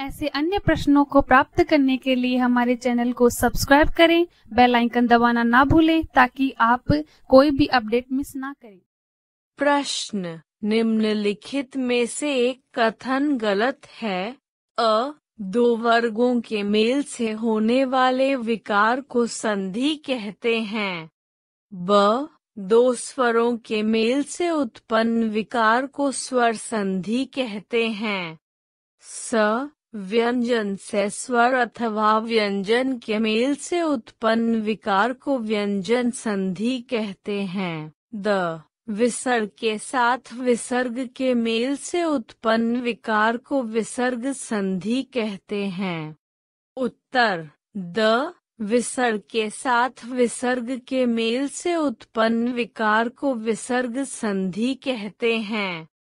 ऐसे अन्य प्रश्नों को प्राप्त करने के लिए हमारे चैनल को सब्सक्राइब करें बेल आइकन दबाना ना भूलें ताकि आप कोई भी अपडेट मिस ना करें प्रश्न निम्नलिखित में से एक कथन गलत है अ दो वर्गों के मेल से होने वाले विकार को संधि कहते हैं ब दो स्वरों के मेल से उत्पन्न विकार को स्वर संधि कहते हैं स व्यंजन से स्वर अथवा व्यंजन के मेल से उत्पन्न विकार को व्यंजन संधि कहते हैं द विसर्ग के साथ विसर्ग के मेल से उत्पन्न विकार को विसर्ग संधि कहते हैं उत्तर द विसर्ग के साथ विसर्ग के मेल से उत्पन्न विकार को विसर्ग संधि कहते हैं